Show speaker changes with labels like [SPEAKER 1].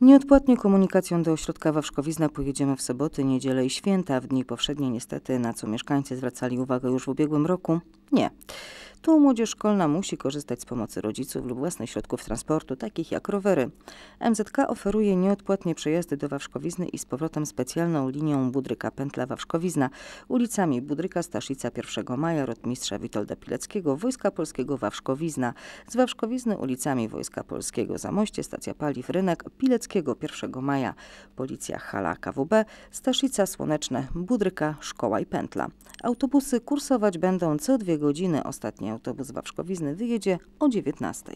[SPEAKER 1] Nieodpłatnie komunikacją do ośrodka Wawrzkowizna pojedziemy w soboty, niedzielę i święta, w dni powszednie niestety, na co mieszkańcy zwracali uwagę już w ubiegłym roku. Nie. Tu młodzież szkolna musi korzystać z pomocy rodziców lub własnych środków transportu, takich jak rowery. MZK oferuje nieodpłatnie przejazdy do Wawrzkowizny i z powrotem specjalną linią Budryka Pętla Wawrzkowizna, ulicami Budryka Staszica 1 Maja, Rotmistrza Witolda Pileckiego, Wojska Polskiego Wawrzkowizna, z Wawrzkowizny ulicami Wojska Polskiego Zamoście, Stacja Paliw Rynek, Pileckiego 1 Maja, Policja Hala KWB, Staszica Słoneczne, Budryka, Szkoła i Pętla. Autobusy kursować będą co dwie godziny. Ostatni autobus Wawrzkowizny wyjedzie o 19.